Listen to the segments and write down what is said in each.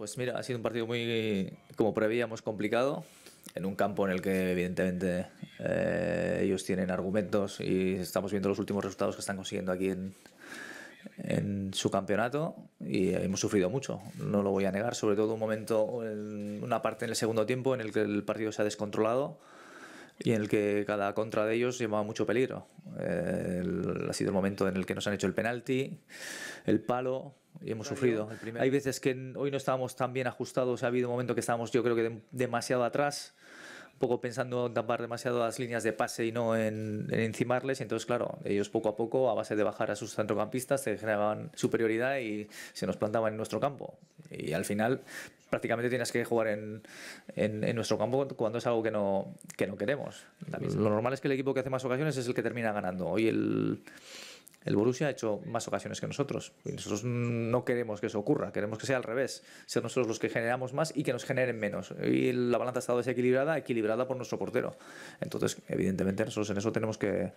Pues mira, ha sido un partido muy, como prevíamos, complicado, en un campo en el que evidentemente eh, ellos tienen argumentos y estamos viendo los últimos resultados que están consiguiendo aquí en, su campeonato y hemos sufrido mucho, no lo voy a negar, sobre todo un momento, una parte en el segundo tiempo en el que el partido se ha descontrolado y en el que cada contra de ellos llevaba mucho peligro. Eh, ha sido el momento en el que nos han hecho el penalti, el palo, y hemos sufrido. Hay veces que hoy no estábamos tan bien ajustados, ha habido un momento que estábamos yo creo que demasiado atrás, un poco pensando en tapar demasiado las líneas de pase y no en, en encimarles, entonces claro, ellos poco a poco a base de bajar a sus centrocampistas se generaban superioridad y se nos plantaban en nuestro campo y al final prácticamente tienes que jugar en, en, en, nuestro campo cuando es algo que no, que no queremos. Mm. Lo normal es que el equipo que hace más ocasiones es el que termina ganando. Hoy el el Borussia ha hecho más ocasiones que nosotros. Y nosotros no queremos que eso ocurra, queremos que sea al revés, ser nosotros los que generamos más y que nos generen menos. Y la balanza ha estado desequilibrada, equilibrada por nuestro portero. Entonces, evidentemente, nosotros en eso tenemos que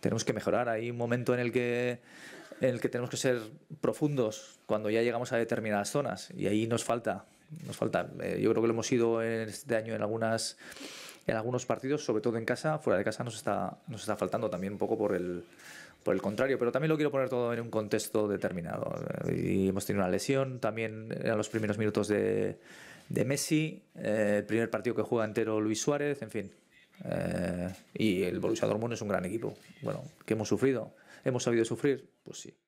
tenemos que mejorar. Hay un momento en el que el que tenemos que ser profundos cuando ya llegamos a determinadas zonas y ahí nos falta, nos falta. Eh, yo creo que lo hemos ido este año en algunas en algunos partidos, sobre todo en casa, fuera de casa nos está, nos está faltando también un poco por el, por el contrario, pero también lo quiero poner todo en un contexto determinado. Y hemos tenido una lesión, también en los primeros minutos de, Messi, eh, el primer partido que juega entero Luis Suárez, en fin. Eh, y el Borussia Dortmund es un gran equipo. Bueno, que hemos sufrido, hemos sabido sufrir, pues sí.